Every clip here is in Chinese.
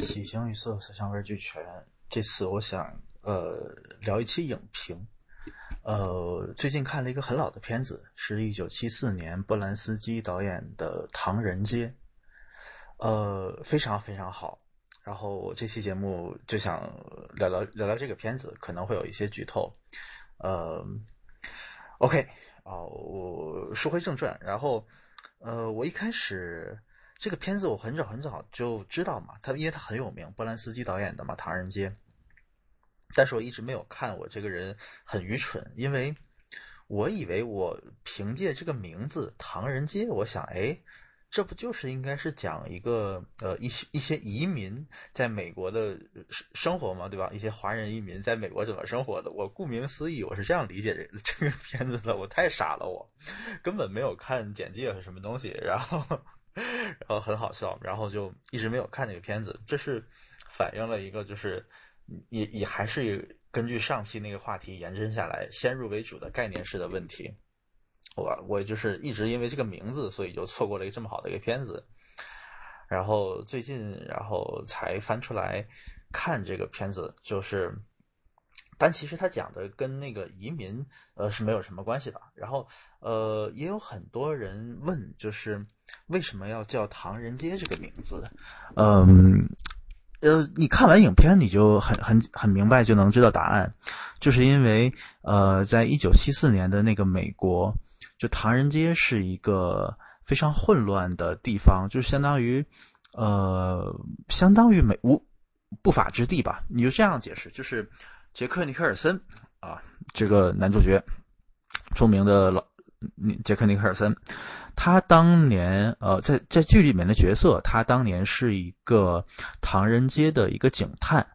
喜形于色，色香味俱全。这次我想，呃，聊一期影评。呃，最近看了一个很老的片子，是一九七四年波兰斯基导演的《唐人街》，呃，非常非常好。然后这期节目就想聊聊聊聊这个片子，可能会有一些剧透。呃，OK，哦，我书归正传。然后，呃，我一开始。这个片子我很早很早就知道嘛，他因为他很有名，波兰斯基导演的嘛，《唐人街》。但是我一直没有看，我这个人很愚蠢，因为我以为我凭借这个名字《唐人街》，我想，哎，这不就是应该是讲一个呃一些一些移民在美国的生生活嘛，对吧？一些华人移民在美国怎么生活的？我顾名思义，我是这样理解这这个片子的。我太傻了，我根本没有看简介和什么东西，然后。然后很好笑，然后就一直没有看这个片子。这是反映了一个，就是也也还是根据上期那个话题延伸下来，先入为主的概念式的问题。我我就是一直因为这个名字，所以就错过了一个这么好的一个片子。然后最近，然后才翻出来看这个片子，就是，但其实他讲的跟那个移民呃是没有什么关系的。然后呃也有很多人问，就是。为什么要叫唐人街这个名字？嗯，呃，你看完影片你就很很很明白，就能知道答案。就是因为，呃，在一九七四年的那个美国，就唐人街是一个非常混乱的地方，就相当于，呃，相当于美无不法之地吧。你就这样解释，就是杰克·尼克尔森啊，这个男主角，著名的老杰克·尼克尔森。他当年，呃，在在剧里面的角色，他当年是一个唐人街的一个警探，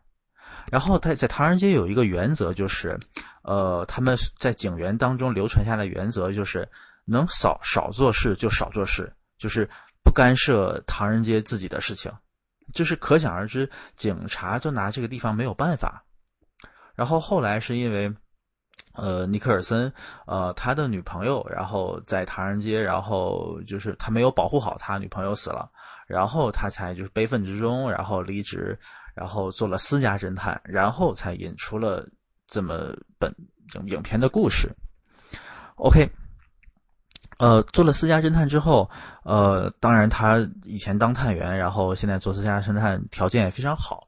然后他在唐人街有一个原则，就是，呃，他们在警员当中流传下的原则就是，能少少做事就少做事，就是不干涉唐人街自己的事情，就是可想而知，警察就拿这个地方没有办法，然后后来是因为。呃，尼克尔森，呃，他的女朋友，然后在唐人街，然后就是他没有保护好他女朋友死了，然后他才就是悲愤之中，然后离职，然后做了私家侦探，然后才引出了这么本影影片的故事。OK，呃，做了私家侦探之后，呃，当然他以前当探员，然后现在做私家侦探，条件也非常好，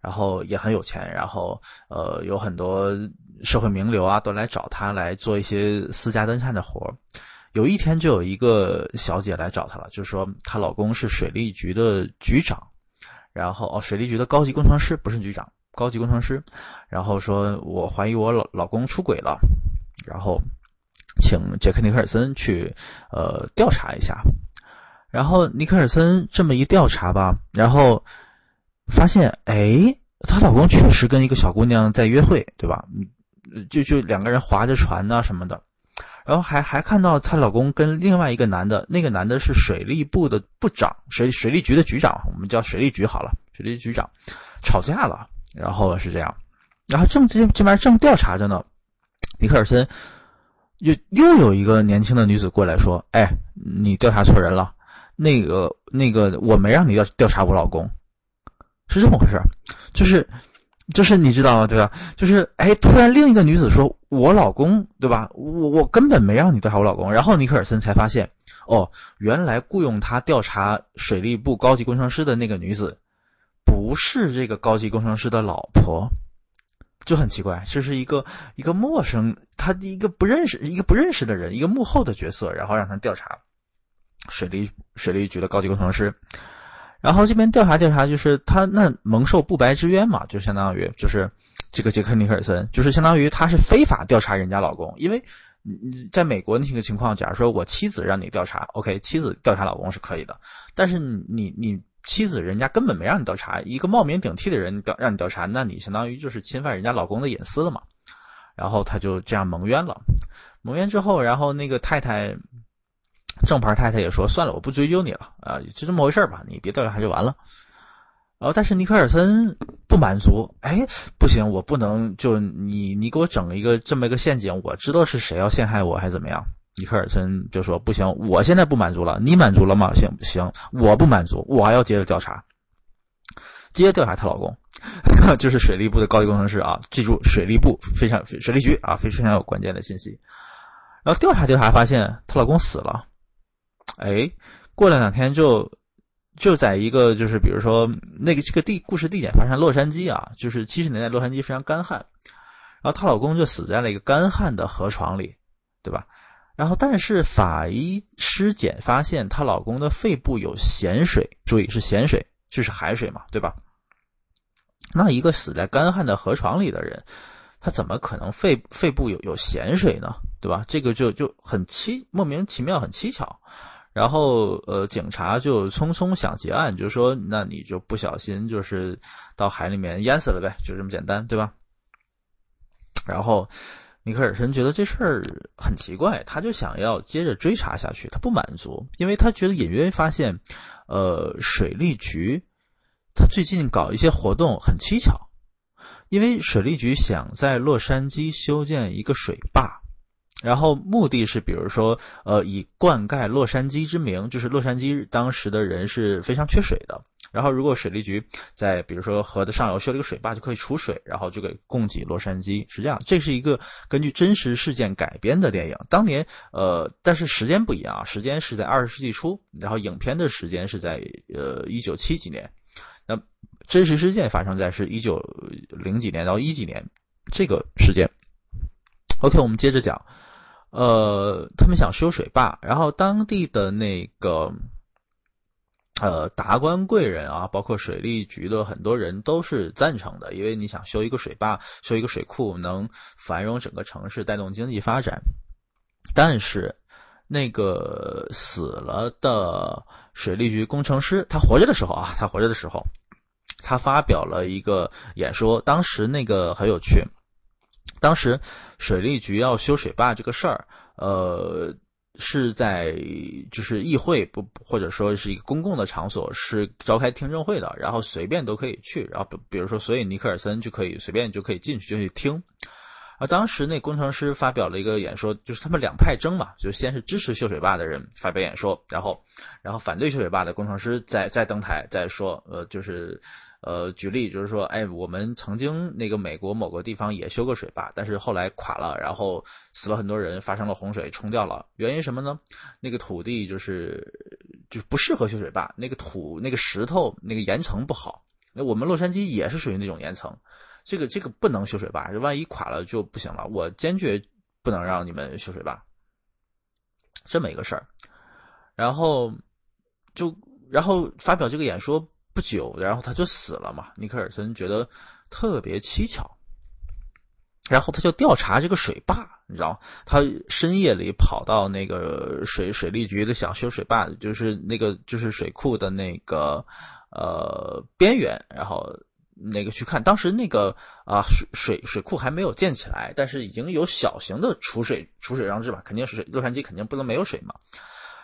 然后也很有钱，然后呃，有很多。社会名流啊，都来找他来做一些私家侦探的活儿。有一天，就有一个小姐来找他了，就说她老公是水利局的局长，然后哦，水利局的高级工程师，不是局长，高级工程师。然后说，我怀疑我老老公出轨了，然后请杰克尼克尔森去，呃，调查一下。然后尼克尔森这么一调查吧，然后发现，哎，她老公确实跟一个小姑娘在约会，对吧？嗯。就就两个人划着船呐什么的，然后还还看到她老公跟另外一个男的，那个男的是水利部的部长，水水利局的局长，我们叫水利局好了，水利局长，吵架了，然后是这样，然后正这这边正调查着呢，尼克尔森，又又有一个年轻的女子过来说，哎，你调查错人了，那个那个我没让你调调查我老公，是这么回事，就是。就是你知道吗？对吧？就是哎，突然另一个女子说：“我老公，对吧？我我根本没让你调查我老公。”然后尼克尔森才发现，哦，原来雇佣他调查水利部高级工程师的那个女子，不是这个高级工程师的老婆，就很奇怪，就是一个一个陌生，他一个不认识，一个不认识的人，一个幕后的角色，然后让他调查，水利水利局的高级工程师。然后这边调查调查，就是他那蒙受不白之冤嘛，就相当于就是这个杰克尼克尔森，就是相当于他是非法调查人家老公，因为你在美国那个情况，假如说我妻子让你调查，OK，妻子调查老公是可以的，但是你你妻子人家根本没让你调查，一个冒名顶替的人让你调查，那你相当于就是侵犯人家老公的隐私了嘛，然后他就这样蒙冤了，蒙冤之后，然后那个太太。正牌太太也说：“算了，我不追究你了啊，就这么回事吧，你别调查就完了。”然后，但是尼克尔森不满足，哎，不行，我不能就你，你给我整一个这么一个陷阱，我知道是谁要陷害我，还是怎么样？尼克尔森就说：“不行，我现在不满足了，你满足了吗？行，行，我不满足，我还要接着调查，接着调查她老公，就是水利部的高级工程师啊，记住水利部非常水利局啊，非常有关键的信息。然后调查调查发现她老公死了。”哎，过了两天就就在一个就是比如说那个这个地故事地点发生洛杉矶啊，就是七十年代洛杉矶非常干旱，然后她老公就死在了一个干旱的河床里，对吧？然后但是法医尸检发现她老公的肺部有咸水，注意是咸水，就是海水嘛，对吧？那一个死在干旱的河床里的人，他怎么可能肺肺部有有咸水呢？对吧？这个就就很奇，莫名其妙，很蹊跷。然后，呃，警察就匆匆想结案，就说：“那你就不小心就是到海里面淹死了呗，就这么简单，对吧？”然后，尼克尔森觉得这事儿很奇怪，他就想要接着追查下去。他不满足，因为他觉得隐约发现，呃，水利局他最近搞一些活动很蹊跷，因为水利局想在洛杉矶修建一个水坝。然后目的是，比如说，呃，以灌溉洛杉矶之名，就是洛杉矶当时的人是非常缺水的。然后如果水利局在，比如说河的上游修了一个水坝，就可以储水，然后就给供给洛杉矶。是这样，这是一个根据真实事件改编的电影。当年，呃，但是时间不一样啊，时间是在二十世纪初，然后影片的时间是在呃一九七几年，那真实事件发生在是一九零几年到一几年这个时间。OK，我们接着讲。呃，他们想修水坝，然后当地的那个呃达官贵人啊，包括水利局的很多人都是赞成的，因为你想修一个水坝，修一个水库能繁荣整个城市，带动经济发展。但是那个死了的水利局工程师，他活着的时候啊，他活着的时候，他发表了一个演说，当时那个很有趣。当时水利局要修水坝这个事儿，呃，是在就是议会不或者说是一个公共的场所，是召开听证会的，然后随便都可以去，然后比如说，所以尼克尔森就可以随便就可以进去就去听。啊，当时那工程师发表了一个演说，就是他们两派争嘛，就先是支持修水坝的人发表演说，然后然后反对修水坝的工程师再再登台再说，呃，就是。呃，举例就是说，哎，我们曾经那个美国某个地方也修过水坝，但是后来垮了，然后死了很多人，发生了洪水，冲掉了。原因什么呢？那个土地就是就不适合修水坝，那个土、那个石头、那个岩层不好。那我们洛杉矶也是属于那种岩层，这个这个不能修水坝，万一垮了就不行了。我坚决不能让你们修水坝，这么一个事儿。然后就然后发表这个演说。不久，然后他就死了嘛。尼克尔森觉得特别蹊跷，然后他就调查这个水坝，你知道，他深夜里跑到那个水水利局的，想修水坝，就是那个就是水库的那个呃边缘，然后那个去看。当时那个啊水水水库还没有建起来，但是已经有小型的储水储水装置嘛，肯定是洛杉矶肯定不能没有水嘛。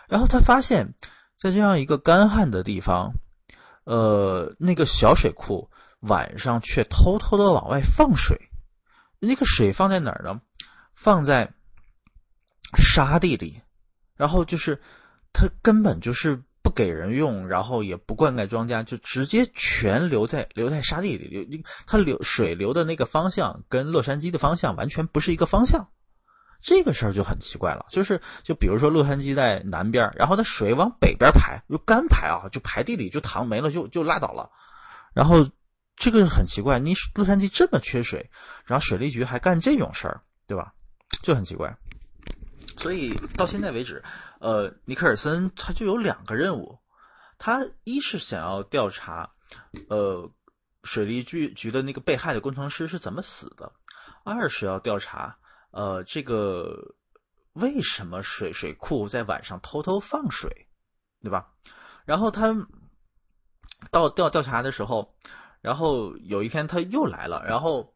然后他发现，在这样一个干旱的地方。呃，那个小水库晚上却偷偷的往外放水，那个水放在哪儿呢？放在沙地里，然后就是它根本就是不给人用，然后也不灌溉庄稼，就直接全留在留在沙地里。流它流水流的那个方向跟洛杉矶的方向完全不是一个方向。这个事儿就很奇怪了，就是就比如说洛杉矶在南边，然后它水往北边排，就干排啊，就排地里就糖没了就就拉倒了，然后这个很奇怪，你洛杉矶这么缺水，然后水利局还干这种事儿，对吧？就很奇怪。所以到现在为止，呃，尼克尔森他就有两个任务，他一是想要调查，呃，水利局局的那个被害的工程师是怎么死的，二是要调查。呃，这个为什么水水库在晚上偷偷放水，对吧？然后他到调调查的时候，然后有一天他又来了，然后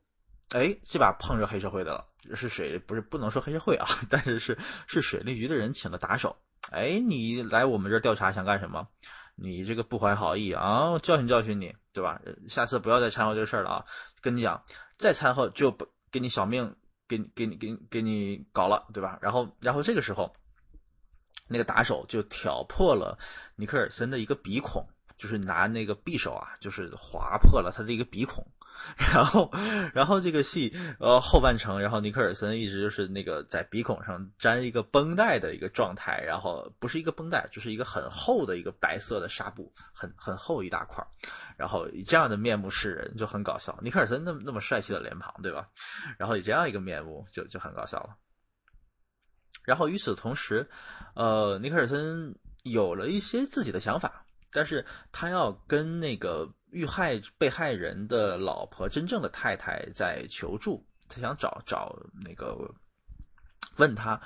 哎，这把碰着黑社会的了，是水不是不能说黑社会啊，但是是是水利局的人请的打手。哎，你来我们这调查想干什么？你这个不怀好意啊，教训教训你，对吧？下次不要再掺和这事儿了啊！跟你讲，再掺和就不给你小命。给给你给给你搞了，对吧？然后然后这个时候，那个打手就挑破了尼克尔森的一个鼻孔，就是拿那个匕首啊，就是划破了他的一个鼻孔。然后然后这个戏呃后半程，然后尼克尔森一直就是那个在鼻孔上粘一个绷带的一个状态，然后不是一个绷带，就是一个很厚的一个白色的纱布，很很厚一大块。然后以这样的面目示人就很搞笑，尼克尔森那么那么帅气的脸庞，对吧？然后以这样一个面目就就很搞笑了。然后与此同时，呃，尼克尔森有了一些自己的想法，但是他要跟那个遇害被害人的老婆，真正的太太在求助，他想找找那个问他，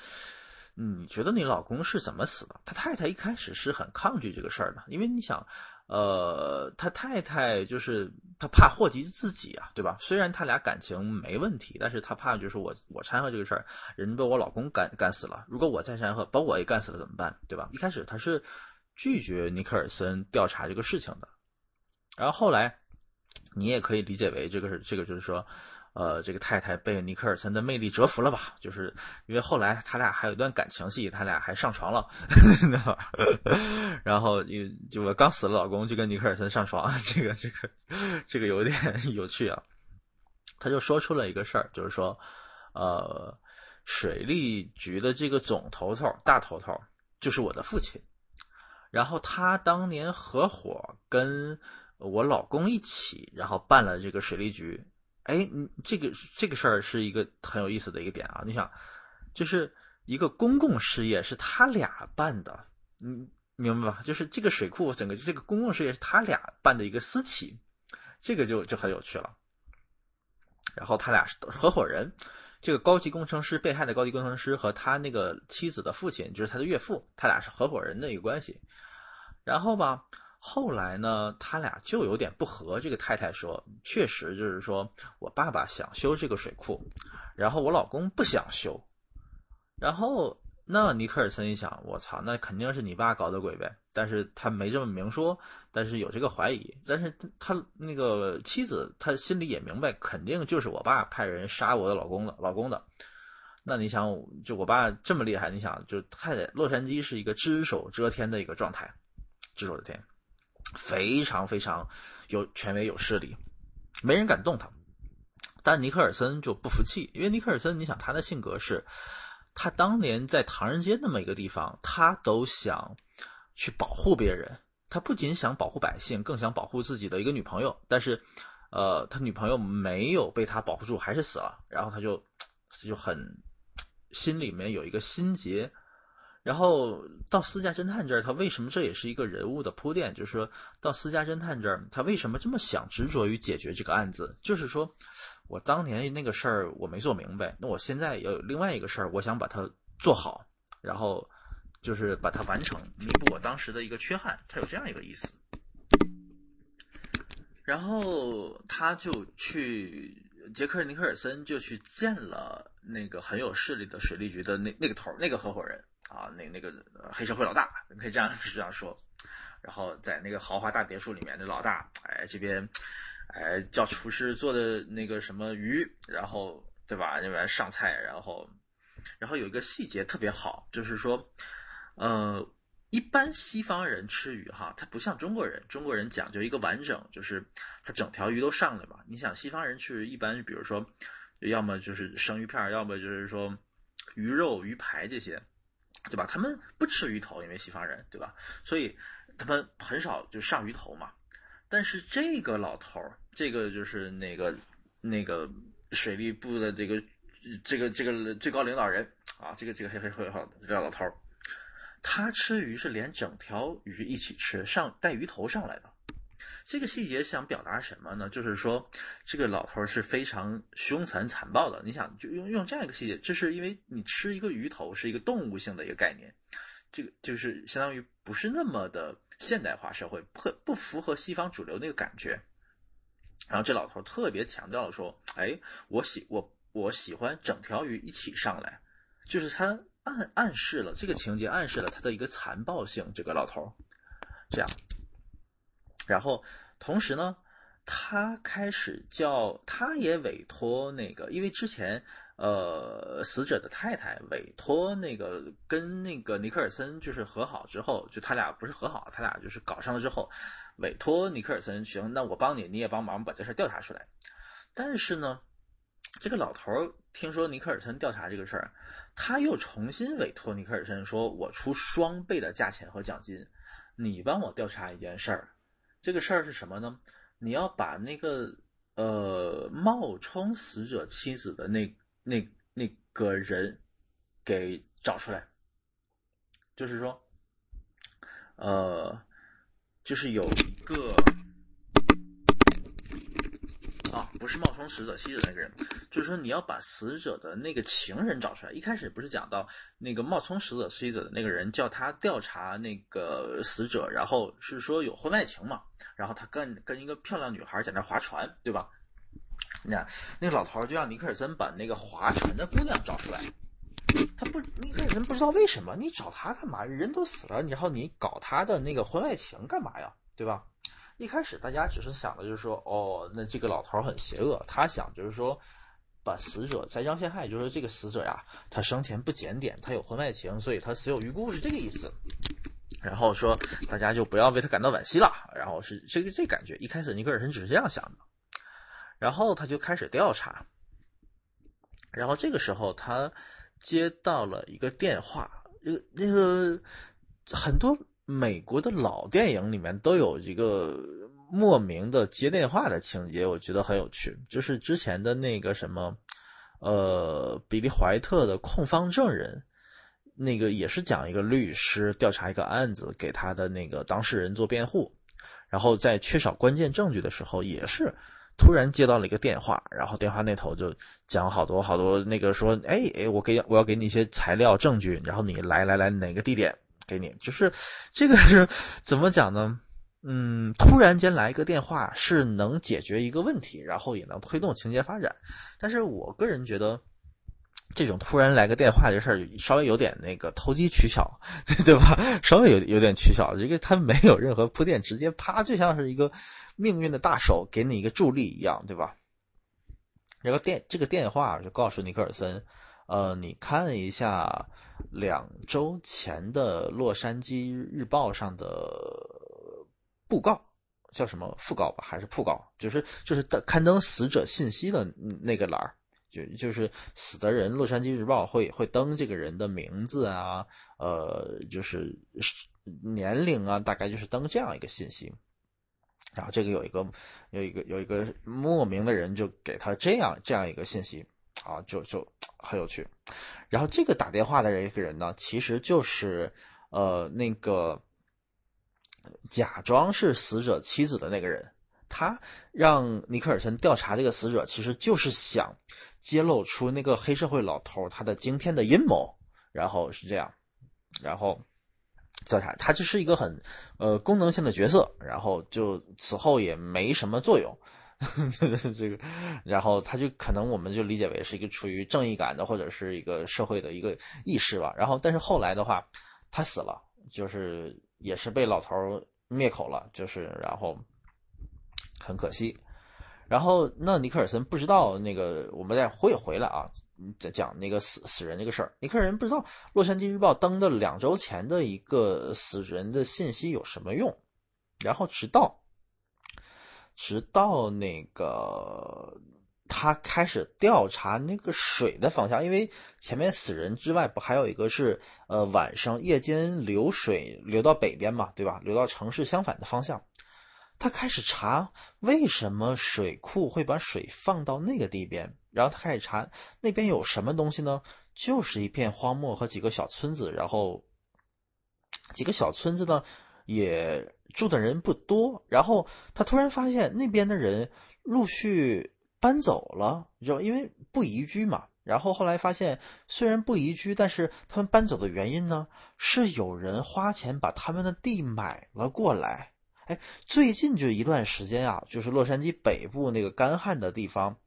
你觉得你老公是怎么死的？他太太一开始是很抗拒这个事儿的，因为你想。呃，他太太就是他怕祸及自己啊，对吧？虽然他俩感情没问题，但是他怕就是我我掺和这个事儿，人被我老公干干死了。如果我再掺和，把我也干死了怎么办？对吧？一开始他是拒绝尼克尔森调查这个事情的，然后后来你也可以理解为这个是这个就是说。呃，这个太太被尼克尔森的魅力折服了吧？就是因为后来他俩还有一段感情戏，他俩还上床了。然后，就我刚死了老公，就跟尼克尔森上床，这个这个这个有点有趣啊。他就说出了一个事儿，就是说，呃，水利局的这个总头头、大头头就是我的父亲，然后他当年合伙跟我老公一起，然后办了这个水利局。哎，你这个这个事儿是一个很有意思的一个点啊！你想，就是一个公共事业是他俩办的，你明白吧？就是这个水库，整个这个公共事业是他俩办的一个私企，这个就就很有趣了。然后他俩是合伙人，这个高级工程师被害的高级工程师和他那个妻子的父亲，就是他的岳父，他俩是合伙人的一个关系。然后吧。后来呢，他俩就有点不和。这个太太说：“确实，就是说我爸爸想修这个水库，然后我老公不想修。”然后那尼克尔森一想：“我操，那肯定是你爸搞的鬼呗。”但是他没这么明说，但是有这个怀疑。但是他他那个妻子，他心里也明白，肯定就是我爸派人杀我的老公的老公的。那你想，就我爸这么厉害，你想，就太太洛杉矶是一个只手遮天的一个状态，只手遮天。非常非常有权威有势力，没人敢动他。但尼克尔森就不服气，因为尼克尔森，你想他的性格是，他当年在唐人街那么一个地方，他都想去保护别人，他不仅想保护百姓，更想保护自己的一个女朋友。但是，呃，他女朋友没有被他保护住，还是死了。然后他就就很心里面有一个心结。然后到私家侦探这儿，他为什么这也是一个人物的铺垫？就是说到私家侦探这儿，他为什么这么想执着于解决这个案子？就是说我当年那个事儿我没做明白，那我现在要有另外一个事儿，我想把它做好，然后就是把它完成，弥补我当时的一个缺憾。他有这样一个意思。然后他就去杰克·尼克尔森就去见了那个很有势力的水利局的那那个头那个合伙人。啊，那那个黑社会老大，你可以这样 这样说。然后在那个豪华大别墅里面，那老大，哎，这边，哎，叫厨师做的那个什么鱼，然后对吧？那边上菜，然后，然后有一个细节特别好，就是说，呃，一般西方人吃鱼哈，它不像中国人，中国人讲究一个完整，就是他整条鱼都上来嘛。你想，西方人吃一般，比如说，要么就是生鱼片，要么就是说鱼肉、鱼排这些。对吧？他们不吃鱼头，因为西方人，对吧？所以他们很少就上鱼头嘛。但是这个老头儿，这个就是那个那个水利部的这个这个这个最高领导人啊，这个这个嘿嘿嘿这老老头儿，他吃鱼是连整条鱼一起吃，上带鱼头上来的。这个细节想表达什么呢？就是说，这个老头是非常凶残、残暴的。你想，就用用这样一个细节，这是因为你吃一个鱼头是一个动物性的一个概念，这个就是相当于不是那么的现代化社会，不不符合西方主流那个感觉。然后这老头特别强调了说：“哎，我喜我我喜欢整条鱼一起上来。”就是他暗暗示了这个情节，暗示了他的一个残暴性。这个老头，这样。然后，同时呢，他开始叫，他也委托那个，因为之前，呃，死者的太太委托那个跟那个尼克尔森就是和好之后，就他俩不是和好，他俩就是搞上了之后，委托尼克尔森，行，那我帮你，你也帮忙把这事调查出来。但是呢，这个老头听说尼克尔森调查这个事儿，他又重新委托尼克尔森，说我出双倍的价钱和奖金，你帮我调查一件事儿。这个事儿是什么呢？你要把那个呃冒充死者妻子的那那那个人给找出来，就是说，呃，就是有一个。啊，不是冒充死者、妻子那个人，就是说你要把死者的那个情人找出来。一开始不是讲到那个冒充死者、妻子的那个人，叫他调查那个死者，然后是说有婚外情嘛，然后他跟跟一个漂亮女孩在那划船，对吧？那那老头就让尼克尔森把那个划船的姑娘找出来。他不，尼克尔森不知道为什么你找他干嘛？人都死了，然后你搞他的那个婚外情干嘛呀？对吧？一开始大家只是想的就是说，哦，那这个老头很邪恶，他想就是说，把死者栽赃陷害，就是说这个死者呀，他生前不检点，他有婚外情，所以他死有余辜是这个意思。然后说大家就不要为他感到惋惜了，然后是这个这感觉，一开始尼克尔森只是这样想的。然后他就开始调查，然后这个时候他接到了一个电话，那个那个很多。美国的老电影里面都有一个莫名的接电话的情节，我觉得很有趣。就是之前的那个什么，呃，比利怀特的《控方证人》，那个也是讲一个律师调查一个案子，给他的那个当事人做辩护。然后在缺少关键证据的时候，也是突然接到了一个电话，然后电话那头就讲好多好多那个说：“哎哎，我给我要给你一些材料证据，然后你来来来哪个地点。”给你，就是这个是怎么讲呢？嗯，突然间来一个电话，是能解决一个问题，然后也能推动情节发展。但是我个人觉得，这种突然来个电话这事儿，稍微有点那个投机取巧，对吧？稍微有有点取巧，因为他没有任何铺垫，直接啪，就像是一个命运的大手给你一个助力一样，对吧？然后电这个电话就告诉尼克尔森，呃，你看一下。两周前的《洛杉矶日报》上的布告，叫什么副告吧，还是讣告？就是就是刊登死者信息的那个栏儿，就就是死的人，《洛杉矶日报》会会登这个人的名字啊，呃，就是年龄啊，大概就是登这样一个信息。然后这个有一个有一个有一个莫名的人就给他这样这样一个信息。啊，就就很有趣。然后这个打电话的这个人呢，其实就是呃那个假装是死者妻子的那个人。他让尼克尔森调查这个死者，其实就是想揭露出那个黑社会老头他的惊天的阴谋。然后是这样，然后调查他就是一个很呃功能性的角色，然后就此后也没什么作用。这个，然后他就可能我们就理解为是一个处于正义感的，或者是一个社会的一个意识吧。然后，但是后来的话，他死了，就是也是被老头灭口了，就是然后很可惜。然后，那尼克尔森不知道那个，我们再会回来啊，再讲那个死死人这个事儿。尼克尔森不知道《洛杉矶日报》登的两周前的一个死人的信息有什么用，然后直到。直到那个他开始调查那个水的方向，因为前面死人之外，不还有一个是呃晚上夜间流水流到北边嘛，对吧？流到城市相反的方向。他开始查为什么水库会把水放到那个地边，然后他开始查那边有什么东西呢？就是一片荒漠和几个小村子，然后几个小村子呢？也住的人不多，然后他突然发现那边的人陆续搬走了，因为不宜居嘛。然后后来发现，虽然不宜居，但是他们搬走的原因呢，是有人花钱把他们的地买了过来。哎，最近就一段时间啊，就是洛杉矶北部那个干旱的地方，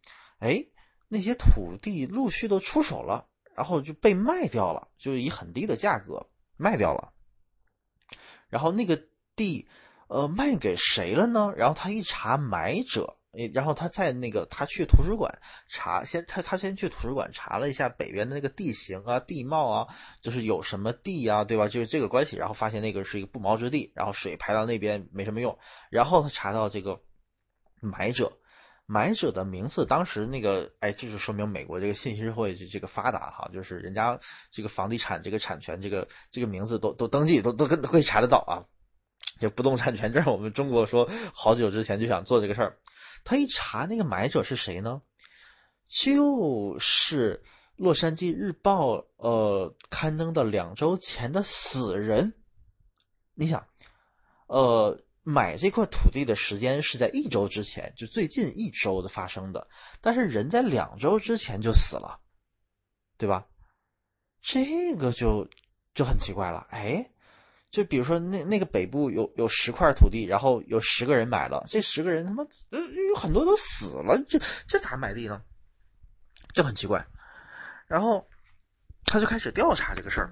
哎，那些土地陆续都出手了，然后就被卖掉了，就是以很低的价格卖掉了。然后那个地，呃，卖给谁了呢？然后他一查买者，然后他在那个他去图书馆查，先他他先去图书馆查了一下北边的那个地形啊、地貌啊，就是有什么地啊，对吧？就是这个关系。然后发现那个是一个不毛之地，然后水排到那边没什么用。然后他查到这个买者。买者的名字，当时那个，哎，就说明美国这个信息社会这个发达哈，就是人家这个房地产这个产权这个这个名字都都登记都都跟可以查得到啊，就不动产权证。我们中国说好久之前就想做这个事儿，他一查那个买者是谁呢，就是《洛杉矶日报》呃刊登的两周前的死人，你想，呃。买这块土地的时间是在一周之前，就最近一周的发生的。但是人在两周之前就死了，对吧？这个就就很奇怪了。哎，就比如说那那个北部有有十块土地，然后有十个人买了，这十个人他妈呃有很多都死了，这这咋买地呢？就很奇怪。然后他就开始调查这个事儿。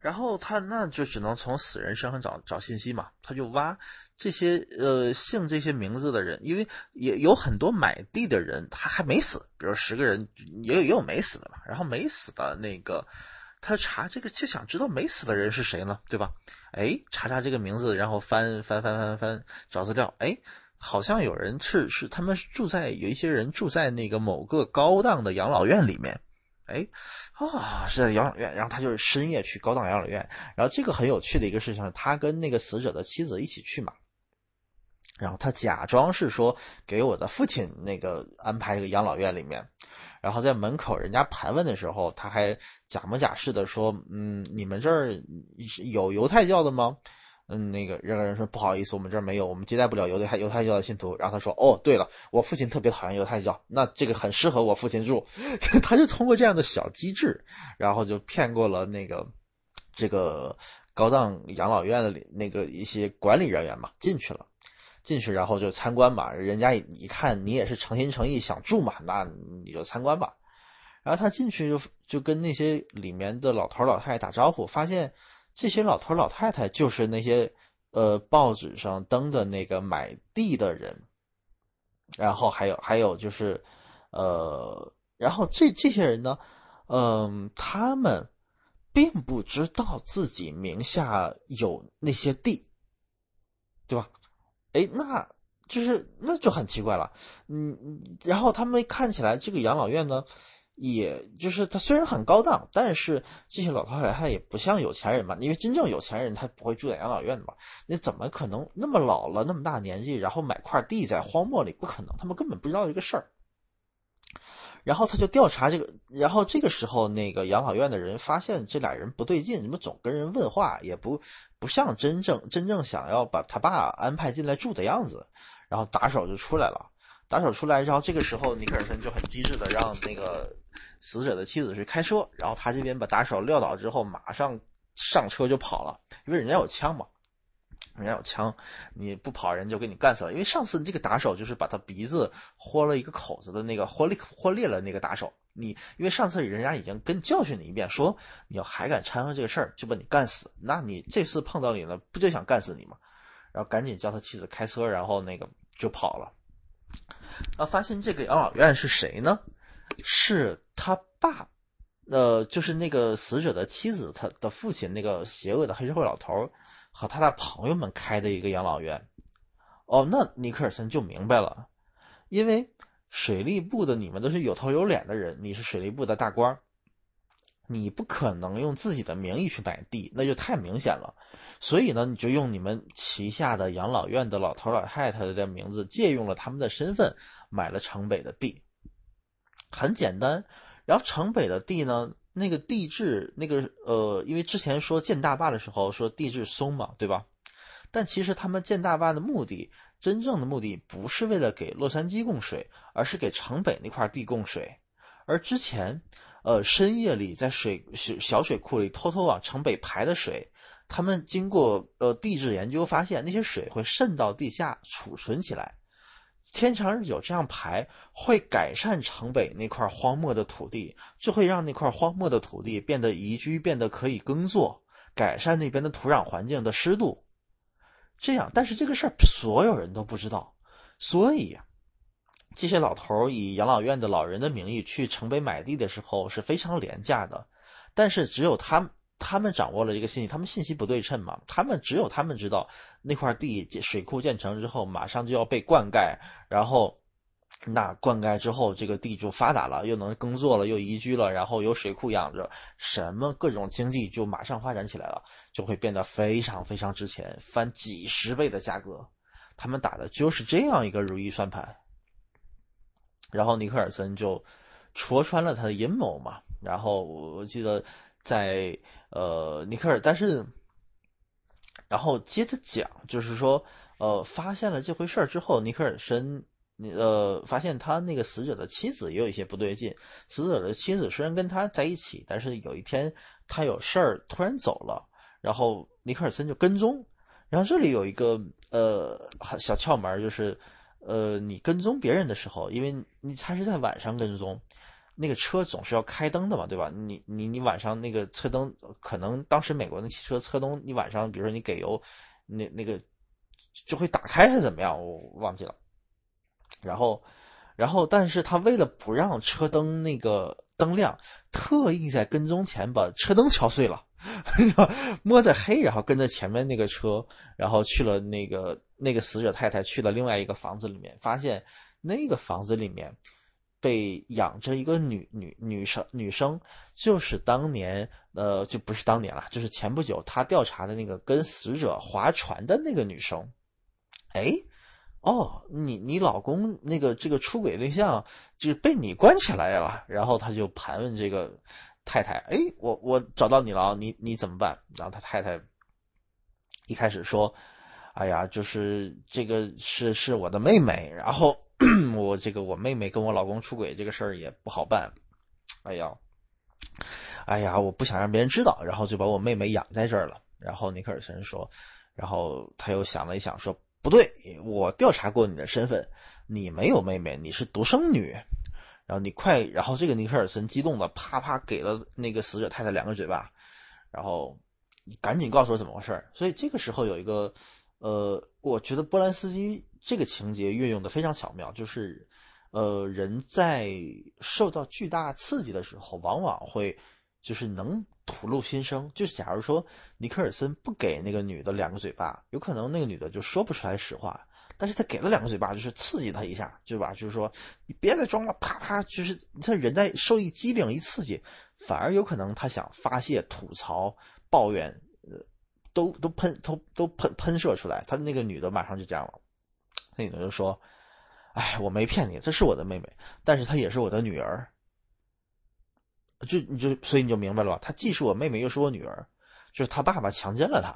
然后他那就只能从死人身上找找信息嘛，他就挖这些呃姓这些名字的人，因为也有很多买地的人他还没死，比如十个人也有也有没死的嘛。然后没死的那个，他查这个就想知道没死的人是谁呢，对吧？哎，查查这个名字，然后翻翻翻翻翻找资料，哎，好像有人是是他们住在有一些人住在那个某个高档的养老院里面。哎，啊，是在养老院，然后他就是深夜去高档养老院，然后这个很有趣的一个事情，他跟那个死者的妻子一起去嘛，然后他假装是说给我的父亲那个安排一个养老院里面，然后在门口人家盘问的时候，他还假模假式的说，嗯，你们这儿有犹太教的吗？嗯，那个人说：“不好意思，我们这儿没有，我们接待不了犹太犹太教的信徒。”然后他说：“哦，对了，我父亲特别讨厌犹太教，那这个很适合我父亲住。”他就通过这样的小机制，然后就骗过了那个这个高档养老院里那个一些管理人员嘛，进去了，进去然后就参观嘛，人家一看你也是诚心诚意想住嘛，那你就参观吧。然后他进去就就跟那些里面的老头老太太打招呼，发现。这些老头老太太就是那些，呃，报纸上登的那个买地的人，然后还有还有就是，呃，然后这这些人呢，嗯，他们并不知道自己名下有那些地，对吧？哎，那就是那就很奇怪了，嗯，然后他们看起来这个养老院呢。也就是他虽然很高档，但是这些老太太她也不像有钱人嘛，因为真正有钱人他不会住在养老院的嘛，那怎么可能那么老了那么大年纪，然后买块地在荒漠里？不可能，他们根本不知道这个事儿。然后他就调查这个，然后这个时候那个养老院的人发现这俩人不对劲，怎么总跟人问话，也不不像真正真正想要把他爸安排进来住的样子。然后打手就出来了，打手出来，然后这个时候尼克尔森就很机智的让那个。死者的妻子是开车，然后他这边把打手撂倒之后，马上上车就跑了，因为人家有枪嘛，人家有枪，你不跑，人就给你干死了。因为上次这个打手就是把他鼻子豁了一个口子的那个豁裂豁裂了那个打手，你因为上次人家已经跟教训你一遍，说你要还敢掺和这个事儿，就把你干死。那你这次碰到你了，不就想干死你吗？然后赶紧叫他妻子开车，然后那个就跑了。那发现这个养老院是谁呢？是他爸，呃，就是那个死者的妻子，他的父亲，那个邪恶的黑社会老头儿和他的朋友们开的一个养老院。哦，那尼克尔森就明白了，因为水利部的你们都是有头有脸的人，你是水利部的大官儿，你不可能用自己的名义去买地，那就太明显了。所以呢，你就用你们旗下的养老院的老头老太太的名字，借用了他们的身份，买了城北的地。很简单，然后城北的地呢，那个地质，那个呃，因为之前说建大坝的时候说地质松嘛，对吧？但其实他们建大坝的目的，真正的目的不是为了给洛杉矶供水，而是给城北那块地供水。而之前，呃，深夜里在水小水库里偷偷往城北排的水，他们经过呃地质研究发现，那些水会渗到地下储存起来。天长日久，这样排会改善城北那块荒漠的土地，就会让那块荒漠的土地变得宜居，变得可以耕作，改善那边的土壤环境的湿度。这样，但是这个事儿所有人都不知道，所以这些老头以养老院的老人的名义去城北买地的时候是非常廉价的，但是只有他们。他们掌握了这个信息，他们信息不对称嘛，他们只有他们知道那块地水库建成之后马上就要被灌溉，然后那灌溉之后这个地就发达了，又能耕作了，又宜居了，然后有水库养着，什么各种经济就马上发展起来了，就会变得非常非常值钱，翻几十倍的价格。他们打的就是这样一个如意算盘，然后尼克尔森就戳穿了他的阴谋嘛，然后我记得在。呃，尼克尔，但是，然后接着讲，就是说，呃，发现了这回事儿之后，尼克尔森，呃，发现他那个死者的妻子也有一些不对劲。死者的妻子虽然跟他在一起，但是有一天他有事儿突然走了，然后尼克尔森就跟踪。然后这里有一个呃小窍门，就是，呃，你跟踪别人的时候，因为你他是在晚上跟踪。那个车总是要开灯的嘛，对吧？你你你晚上那个车灯，可能当时美国的汽车车灯，你晚上比如说你给油，那那个就会打开还是怎么样？我忘记了。然后，然后但是他为了不让车灯那个灯亮，特意在跟踪前把车灯敲碎了，摸着黑，然后跟着前面那个车，然后去了那个那个死者太太去了另外一个房子里面，发现那个房子里面。被养着一个女女女生女生，就是当年呃就不是当年了，就是前不久他调查的那个跟死者划船的那个女生。哎，哦，你你老公那个这个出轨对象就是被你关起来了，然后他就盘问这个太太，哎，我我找到你了，你你怎么办？然后他太太一开始说，哎呀，就是这个是是我的妹妹，然后。我这个我妹妹跟我老公出轨这个事儿也不好办，哎呀，哎呀，我不想让别人知道，然后就把我妹妹养在这儿了。然后尼克尔森说，然后他又想了一想说，不对，我调查过你的身份，你没有妹妹，你是独生女。然后你快，然后这个尼克尔森激动的啪啪给了那个死者太太两个嘴巴，然后赶紧告诉我怎么回事所以这个时候有一个，呃，我觉得波兰斯基。这个情节运用的非常巧妙，就是，呃，人在受到巨大刺激的时候，往往会就是能吐露心声。就假如说尼克尔森不给那个女的两个嘴巴，有可能那个女的就说不出来实话。但是他给了两个嘴巴，就是刺激他一下，对吧？就是说你别再装了，啪，就是你看人在受一激灵一刺激，反而有可能他想发泄、吐槽、抱怨，呃，都都喷、都都喷喷射出来。他那个女的马上就这样了。那你就说，哎，我没骗你，这是我的妹妹，但是她也是我的女儿。就你就所以你就明白了吧？她既是我妹妹，又是我女儿，就是她爸爸强奸了她，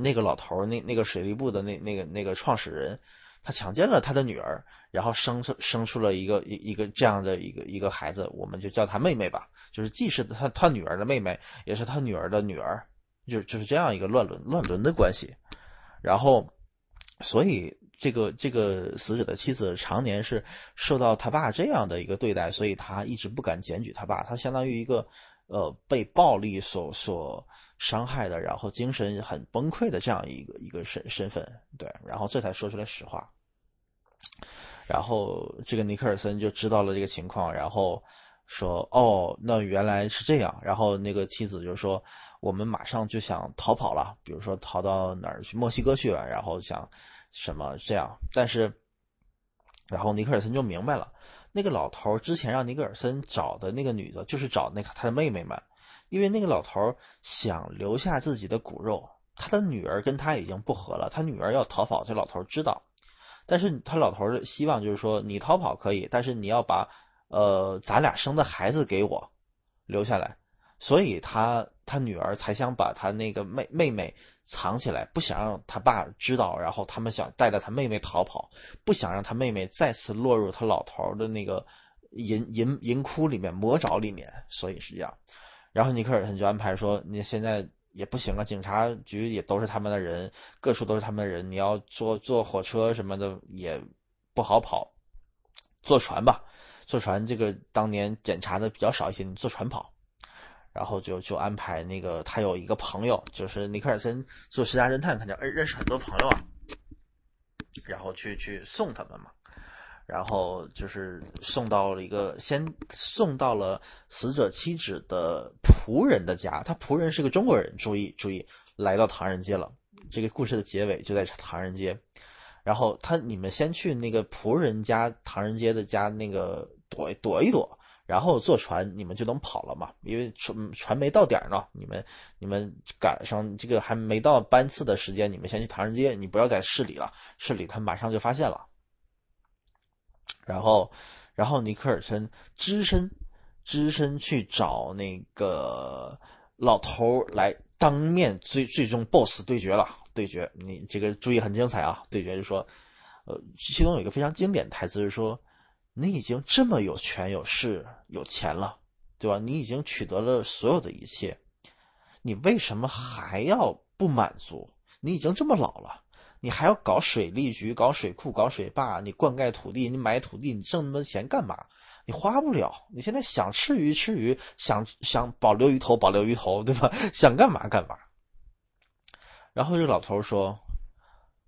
那个老头儿，那那个水利部的那那个那个创始人，他强奸了他的女儿，然后生出生出了一个一一个这样的一个一个孩子，我们就叫他妹妹吧，就是既是他他女儿的妹妹，也是他女儿的女儿，就就是这样一个乱伦乱伦的关系，然后。所以，这个这个死者的妻子常年是受到他爸这样的一个对待，所以他一直不敢检举他爸，他相当于一个，呃，被暴力所所伤害的，然后精神很崩溃的这样一个一个身身份，对，然后这才说出来实话。然后这个尼克尔森就知道了这个情况，然后说：“哦，那原来是这样。”然后那个妻子就说：“我们马上就想逃跑了，比如说逃到哪儿去，墨西哥去吧。”然后想。什么这样？但是，然后尼克尔森就明白了，那个老头儿之前让尼格尔森找的那个女的，就是找那个他的妹妹们，因为那个老头儿想留下自己的骨肉。他的女儿跟他已经不和了，他女儿要逃跑，这老头知道，但是他老头儿希望就是说你逃跑可以，但是你要把呃咱俩生的孩子给我留下来，所以他他女儿才想把他那个妹妹妹。藏起来，不想让他爸知道，然后他们想带着他妹妹逃跑，不想让他妹妹再次落入他老头的那个银银银窟里面魔爪里面，所以是这样。然后尼克尔他就安排说：“你现在也不行了，警察局也都是他们的人，各处都是他们的人，你要坐坐火车什么的也不好跑，坐船吧，坐船这个当年检查的比较少一些，你坐船跑。”然后就就安排那个他有一个朋友，就是尼克尔森做私家侦探，肯定认认识很多朋友啊。然后去去送他们嘛，然后就是送到了一个先送到了死者妻子的仆人的家，他仆人是个中国人，注意注意，来到唐人街了。这个故事的结尾就在唐人街。然后他你们先去那个仆人家唐人街的家那个躲躲一躲。然后坐船，你们就能跑了嘛？因为船船没到点儿呢，你们你们赶上这个还没到班次的时间，你们先去唐人街，你不要在市里了，市里他马上就发现了。然后，然后尼克尔森只身只身去找那个老头来当面最最终 boss 对决了，对决你这个注意很精彩啊，对决就说，呃，其中有一个非常经典的台词是说。你已经这么有权有势有钱了，对吧？你已经取得了所有的一切，你为什么还要不满足？你已经这么老了，你还要搞水利局、搞水库、搞水坝，你灌溉土地，你买土地，你挣那么多钱干嘛？你花不了。你现在想吃鱼吃鱼，想想保留鱼头保留鱼头，对吧？想干嘛干嘛。然后这老头说：“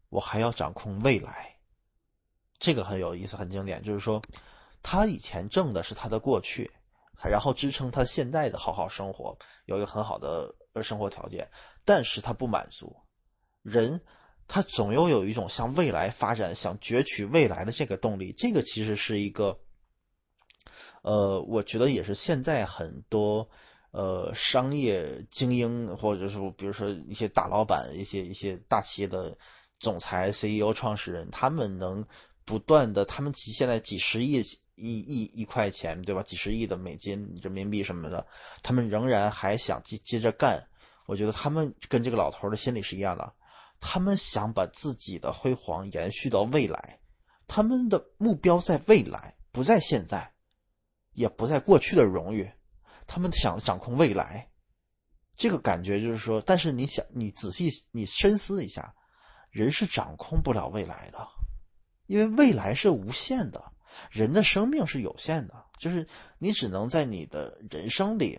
我还要掌控未来。”这个很有意思，很经典，就是说，他以前挣的是他的过去，然后支撑他现在的好好生活，有一个很好的生活条件，但是他不满足，人他总又有一种向未来发展、想攫取未来的这个动力，这个其实是一个，呃，我觉得也是现在很多，呃，商业精英或者说比如说一些大老板、一些一些大企业的总裁、CEO、创始人，他们能。不断的，他们几现在几十亿一亿一块钱，对吧？几十亿的美金、人民币什么的，他们仍然还想接接着干。我觉得他们跟这个老头的心理是一样的，他们想把自己的辉煌延续到未来，他们的目标在未来，不在现在，也不在过去的荣誉，他们想掌控未来。这个感觉就是说，但是你想，你仔细你深思一下，人是掌控不了未来的。因为未来是无限的，人的生命是有限的，就是你只能在你的人生里，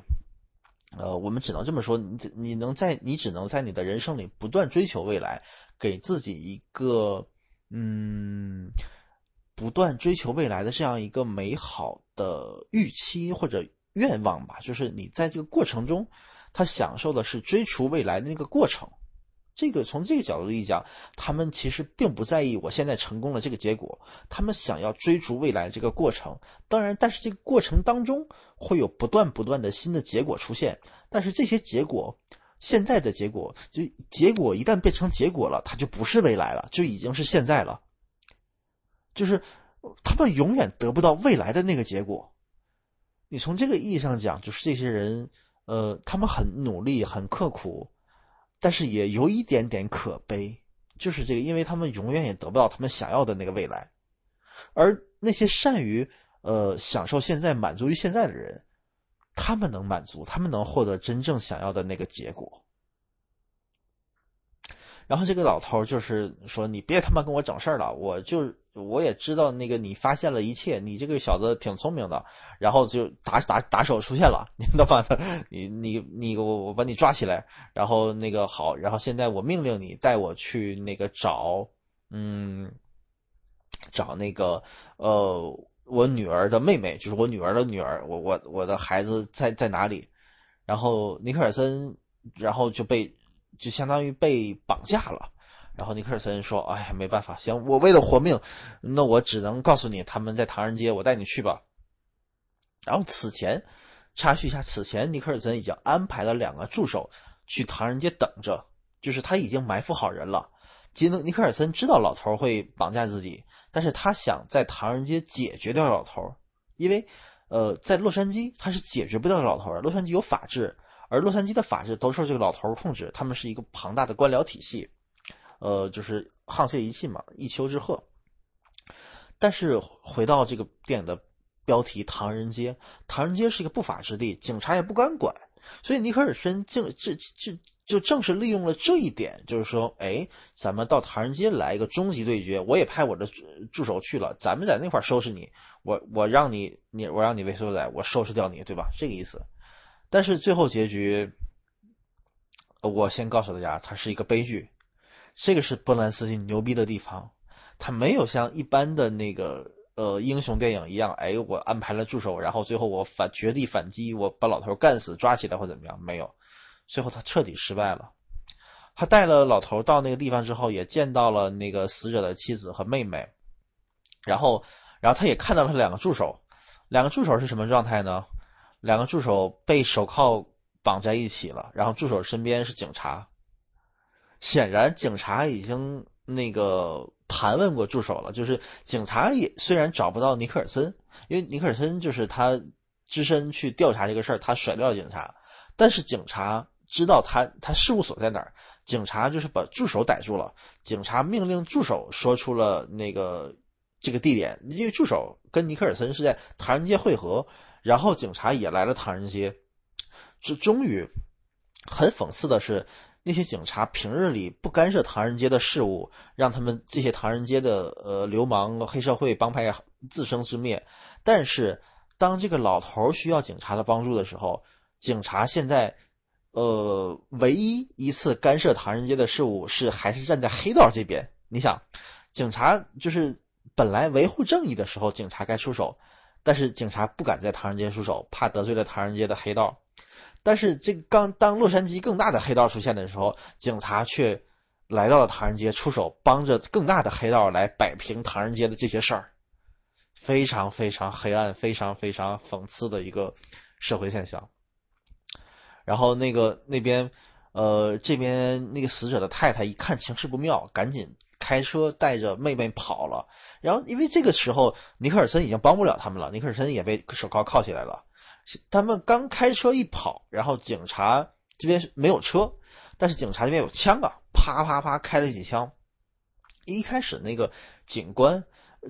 呃，我们只能这么说，你你能在你只能在你的人生里不断追求未来，给自己一个嗯，不断追求未来的这样一个美好的预期或者愿望吧。就是你在这个过程中，他享受的是追逐未来的那个过程。这个从这个角度一讲，他们其实并不在意我现在成功的这个结果，他们想要追逐未来这个过程。当然，但是这个过程当中会有不断不断的新的结果出现。但是这些结果，现在的结果，就结果一旦变成结果了，它就不是未来了，就已经是现在了。就是他们永远得不到未来的那个结果。你从这个意义上讲，就是这些人，呃，他们很努力，很刻苦。但是也有一点点可悲，就是这个，因为他们永远也得不到他们想要的那个未来，而那些善于呃享受现在、满足于现在的人，他们能满足，他们能获得真正想要的那个结果。然后这个老头就是说：“你别他妈跟我整事儿了，我就我也知道那个你发现了一切，你这个小子挺聪明的。”然后就打打打手出现了，你都把他，你你你我我把你抓起来。然后那个好，然后现在我命令你带我去那个找，嗯，找那个呃我女儿的妹妹，就是我女儿的女儿，我我我的孩子在在哪里？然后尼克尔森，然后就被。就相当于被绑架了，然后尼克尔森说：“哎，没办法，行，我为了活命，那我只能告诉你，他们在唐人街，我带你去吧。”然后此前，插叙一下，此前尼克尔森已经安排了两个助手去唐人街等着，就是他已经埋伏好人了。杰尼尼克尔森知道老头会绑架自己，但是他想在唐人街解决掉老头，因为，呃，在洛杉矶他是解决不掉老头的，洛杉矶有法制。而洛杉矶的法制都受这个老头控制，他们是一个庞大的官僚体系，呃，就是沆瀣一气嘛，一丘之貉。但是回到这个电影的标题《唐人街》，唐人街是一个不法之地，警察也不敢管，所以尼克尔森竟这这就正是利用了这一点，就是说，哎，咱们到唐人街来一个终极对决，我也派我的助手去了，咱们在那块收拾你，我我让你你我让你畏缩下来，我收拾掉你，对吧？这个意思。但是最后结局，我先告诉大家，它是一个悲剧。这个是布兰斯基牛逼的地方，他没有像一般的那个呃英雄电影一样，哎，我安排了助手，然后最后我反绝地反击，我把老头干死，抓起来或怎么样？没有，最后他彻底失败了。他带了老头到那个地方之后，也见到了那个死者的妻子和妹妹，然后，然后他也看到了两个助手，两个助手是什么状态呢？两个助手被手铐绑在一起了，然后助手身边是警察。显然，警察已经那个盘问过助手了。就是警察也虽然找不到尼克尔森，因为尼克尔森就是他只身去调查这个事儿，他甩掉了警察。但是警察知道他他事务所在哪儿，警察就是把助手逮住了。警察命令助手说出了那个这个地点，因为助手跟尼克尔森是在唐人街汇合。然后警察也来了唐人街，这终于很讽刺的是，那些警察平日里不干涉唐人街的事务，让他们这些唐人街的呃流氓黑社会帮派自生自灭。但是当这个老头需要警察的帮助的时候，警察现在呃唯一一次干涉唐人街的事务是还是站在黑道这边。你想，警察就是本来维护正义的时候，警察该出手。但是警察不敢在唐人街出手，怕得罪了唐人街的黑道。但是这刚当洛杉矶更大的黑道出现的时候，警察却来到了唐人街，出手帮着更大的黑道来摆平唐人街的这些事儿，非常非常黑暗，非常非常讽刺的一个社会现象。然后那个那边，呃，这边那个死者的太太一看情势不妙，赶紧。开车带着妹妹跑了，然后因为这个时候尼克尔森已经帮不了他们了，尼克尔森也被手铐铐起来了。他们刚开车一跑，然后警察这边没有车，但是警察这边有枪啊，啪啪啪开了几枪。一开始那个警官，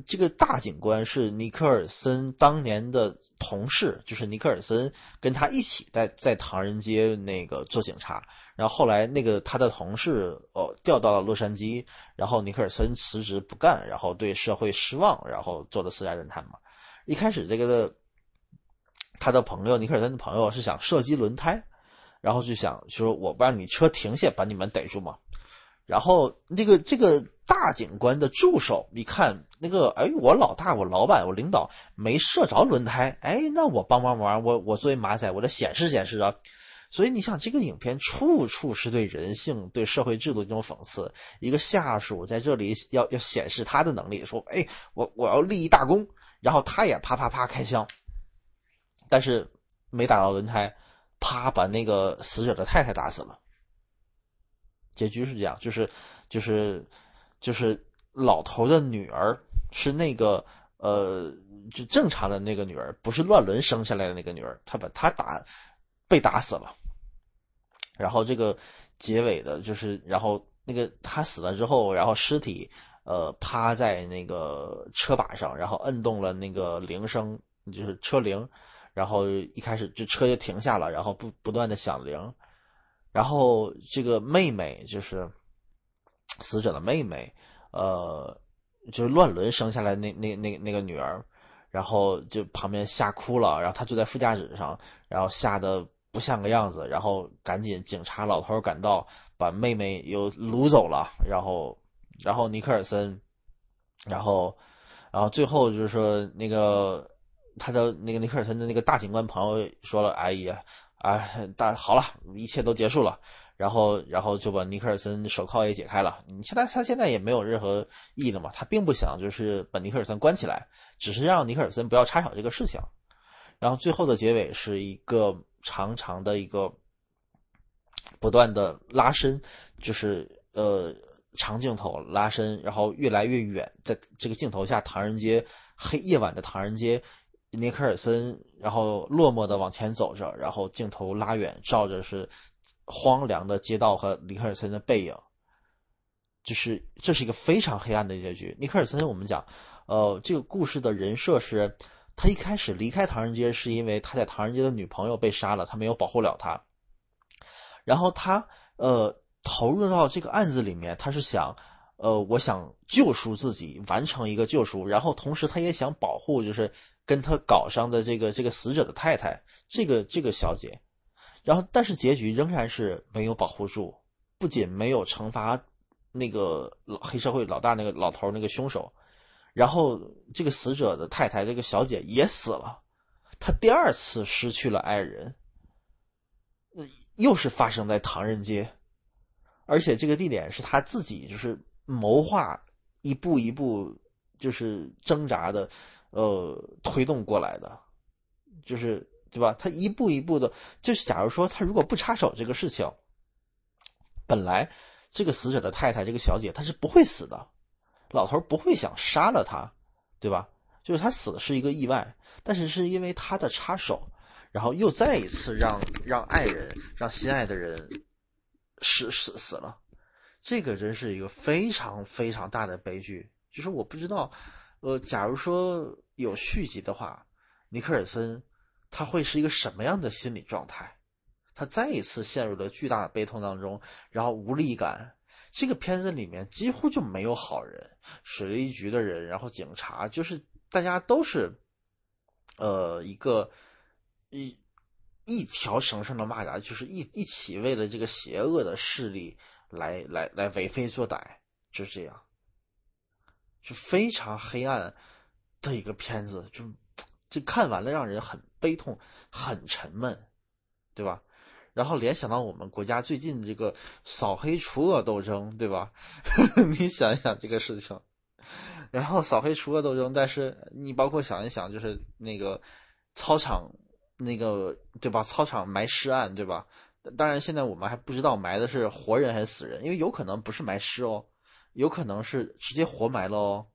这个大警官是尼克尔森当年的。同事就是尼克尔森跟他一起在在唐人街那个做警察，然后后来那个他的同事哦调到了洛杉矶，然后尼克尔森辞职不干，然后对社会失望，然后做了私家侦探嘛。一开始这个他的朋友尼克尔森的朋友是想射击轮胎，然后就想说我把你车停下，把你们逮住嘛。然后这个这个大警官的助手，一看。那个，哎，我老大，我老板，我领导没射着轮胎，哎，那我帮帮忙，我我作为马仔，我得显示显示啊。所以你想，这个影片处处是对人性、对社会制度一种讽刺。一个下属在这里要要显示他的能力，说，哎，我我要立一大功，然后他也啪啪啪开枪，但是没打到轮胎，啪，把那个死者的太太打死了。结局是这样，就是就是就是老头的女儿。是那个，呃，就正常的那个女儿，不是乱伦生下来的那个女儿，她把她打，被打死了。然后这个结尾的就是，然后那个他死了之后，然后尸体，呃，趴在那个车把上，然后摁动了那个铃声，就是车铃，然后一开始就车就停下了，然后不不断的响铃，然后这个妹妹就是死者的妹妹，呃。就是乱伦生下来那那那那个女儿，然后就旁边吓哭了，然后她坐在副驾驶上，然后吓得不像个样子，然后赶紧警察老头赶到，把妹妹又掳走了，然后然后尼克尔森，然后然后最后就是说那个他的那个尼克尔森的那个大警官朋友说了，哎呀，哎大好了，一切都结束了。然后，然后就把尼克尔森手铐也解开了。你现在，他现在也没有任何意义了嘛？他并不想就是把尼克尔森关起来，只是让尼克尔森不要插手这个事情。然后最后的结尾是一个长长的一个不断的拉伸，就是呃长镜头拉伸，然后越来越远。在这个镜头下，唐人街黑夜晚的唐人街，尼克尔森然后落寞的往前走着，然后镜头拉远，照着是。荒凉的街道和尼克尔森的背影，就是这是一个非常黑暗的结局。尼克尔森，我们讲，呃，这个故事的人设是，他一开始离开唐人街是因为他在唐人街的女朋友被杀了，他没有保护了他。然后他呃投入到这个案子里面，他是想呃我想救赎自己，完成一个救赎。然后同时他也想保护，就是跟他搞上的这个这个死者的太太，这个这个小姐。然后，但是结局仍然是没有保护住，不仅没有惩罚那个老黑社会老大那个老头那个凶手，然后这个死者的太太这个小姐也死了，他第二次失去了爱人。又是发生在唐人街，而且这个地点是他自己就是谋划一步一步就是挣扎的，呃，推动过来的，就是。对吧？他一步一步的，就是假如说他如果不插手这个事情，本来这个死者的太太，这个小姐，她是不会死的，老头不会想杀了她，对吧？就是他死的是一个意外，但是是因为他的插手，然后又再一次让让爱人，让心爱的人死死死了，这个真是一个非常非常大的悲剧。就是我不知道，呃，假如说有续集的话，尼克尔森。他会是一个什么样的心理状态？他再一次陷入了巨大的悲痛当中，然后无力感。这个片子里面几乎就没有好人，水利局的人，然后警察，就是大家都是，呃，一个一一条绳上的蚂蚱，就是一一起为了这个邪恶的势力来来来为非作歹，就是这样，就非常黑暗的一个片子，就。这看完了，让人很悲痛、很沉闷，对吧？然后联想到我们国家最近这个扫黑除恶斗争，对吧？你想一想这个事情，然后扫黑除恶斗争，但是你包括想一想，就是那个操场那个对吧？操场埋尸案，对吧？当然，现在我们还不知道埋的是活人还是死人，因为有可能不是埋尸哦，有可能是直接活埋喽，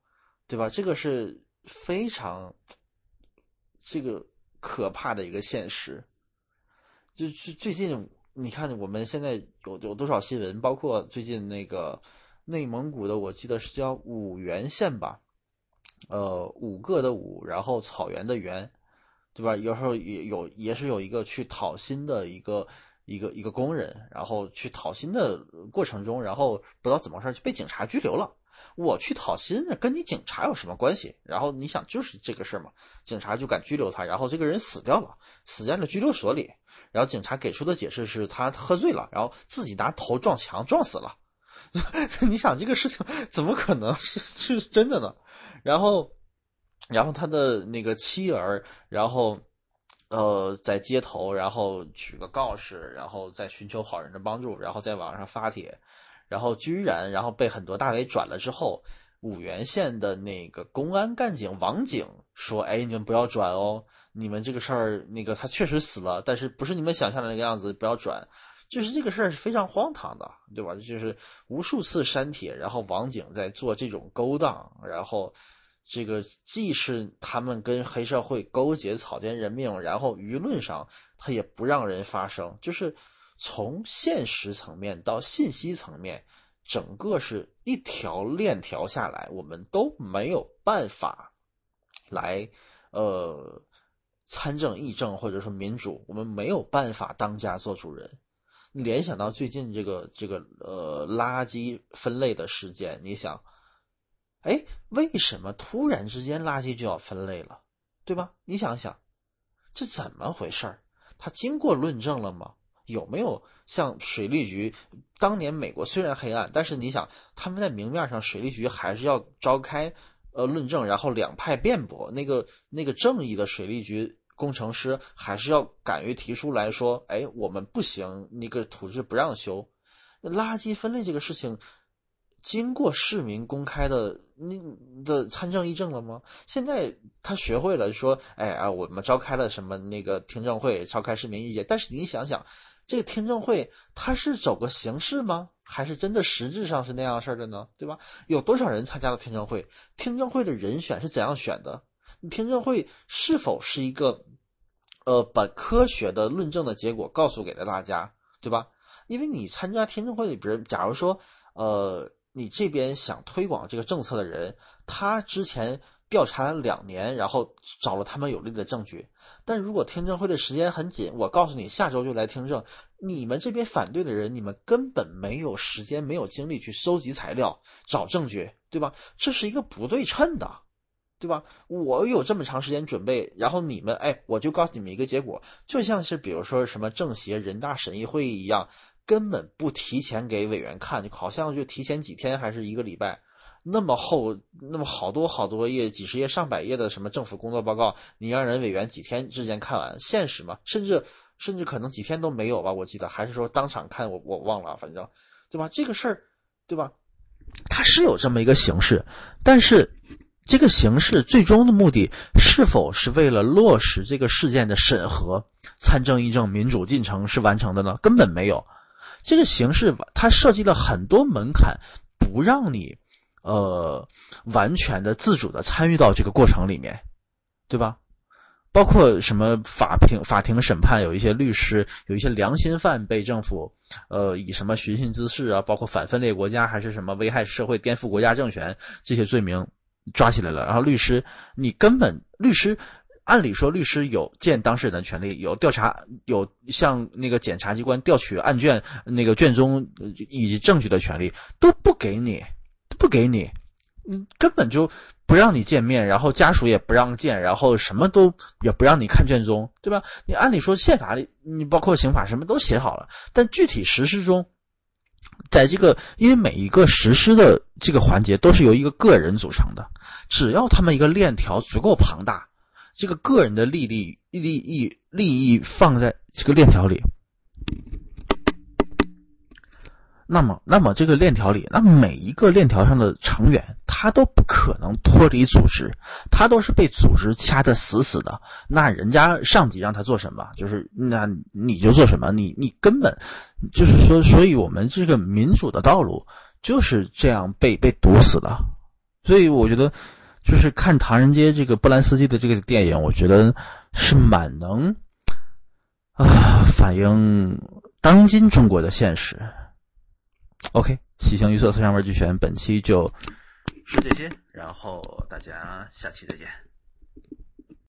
对吧？这个是非常。这个可怕的一个现实，就是最近你看我们现在有有多少新闻，包括最近那个内蒙古的，我记得是叫五原县吧，呃，五个的五，然后草原的原，对吧？有时候也有也是有一个去讨薪的一个一个一个工人，然后去讨薪的过程中，然后不知道怎么回事就被警察拘留了。我去讨薪，跟你警察有什么关系？然后你想，就是这个事儿嘛，警察就敢拘留他，然后这个人死掉了，死在了拘留所里。然后警察给出的解释是他喝醉了，然后自己拿头撞墙撞死了。你想这个事情怎么可能是是真的呢？然后，然后他的那个妻儿，然后，呃，在街头，然后取个告示，然后再寻求好人的帮助，然后在网上发帖。然后居然，然后被很多大 V 转了之后，五原县的那个公安干警王警说：“哎，你们不要转哦，你们这个事儿，那个他确实死了，但是不是你们想象的那个样子，不要转。就是这个事儿是非常荒唐的，对吧？就是无数次删帖，然后网警在做这种勾当，然后这个既是他们跟黑社会勾结草菅人命，然后舆论上他也不让人发声，就是。”从现实层面到信息层面，整个是一条链条下来，我们都没有办法来，呃，参政议政或者说民主，我们没有办法当家做主人。你联想到最近这个这个呃垃圾分类的事件，你想，哎，为什么突然之间垃圾就要分类了，对吧？你想想，这怎么回事儿？他经过论证了吗？有没有像水利局？当年美国虽然黑暗，但是你想，他们在明面上，水利局还是要召开呃论证，然后两派辩驳。那个那个正义的水利局工程师还是要敢于提出来说：“哎，我们不行，那个土质不让修。”垃圾分类这个事情，经过市民公开的那的参政议政了吗？现在他学会了说：“哎啊，我们召开了什么那个听证会，召开市民意见。”但是你想想。这个听证会，它是走个形式吗？还是真的实质上是那样事儿的呢？对吧？有多少人参加了听证会？听证会的人选是怎样选的？听证会是否是一个，呃，把科学的论证的结果告诉给了大家，对吧？因为你参加听证会里边，假如说，呃，你这边想推广这个政策的人，他之前。调查两年，然后找了他们有力的证据。但如果听证会的时间很紧，我告诉你，下周就来听证。你们这边反对的人，你们根本没有时间、没有精力去收集材料、找证据，对吧？这是一个不对称的，对吧？我有这么长时间准备，然后你们，哎，我就告诉你们一个结果，就像是比如说什么政协、人大审议会议一样，根本不提前给委员看，就好像就提前几天还是一个礼拜。那么厚，那么好多好多页，几十页、上百页的什么政府工作报告，你让人委员几天之间看完，现实吗？甚至甚至可能几天都没有吧，我记得还是说当场看，我我忘了，反正，对吧？这个事儿，对吧？它是有这么一个形式，但是这个形式最终的目的是否是为了落实这个事件的审核、参政议政、民主进程是完成的呢？根本没有，这个形式它设计了很多门槛，不让你。呃，完全的自主的参与到这个过程里面，对吧？包括什么法庭、法庭审判，有一些律师，有一些良心犯被政府呃以什么寻衅滋事啊，包括反分裂国家还是什么危害社会、颠覆国家政权这些罪名抓起来了。然后律师，你根本律师，按理说律师有见当事人的权利，有调查，有向那个检察机关调取案卷那个卷宗以及证据的权利，都不给你。不给你，你根本就不让你见面，然后家属也不让见，然后什么都也不让你看卷宗，对吧？你按理说宪法里，你包括刑法什么都写好了，但具体实施中，在这个因为每一个实施的这个环节都是由一个个人组成的，只要他们一个链条足够庞大，这个个人的利益、利益、利益放在这个链条里。那么，那么这个链条里，那每一个链条上的成员，他都不可能脱离组织，他都是被组织掐得死死的。那人家上级让他做什么，就是那你就做什么，你你根本就是说，所以我们这个民主的道路就是这样被被堵死的。所以我觉得，就是看《唐人街》这个布兰斯基的这个电影，我觉得是蛮能啊反映当今中国的现实。OK，喜形于色，色香味俱全，本期就说这些，然后大家下期再见。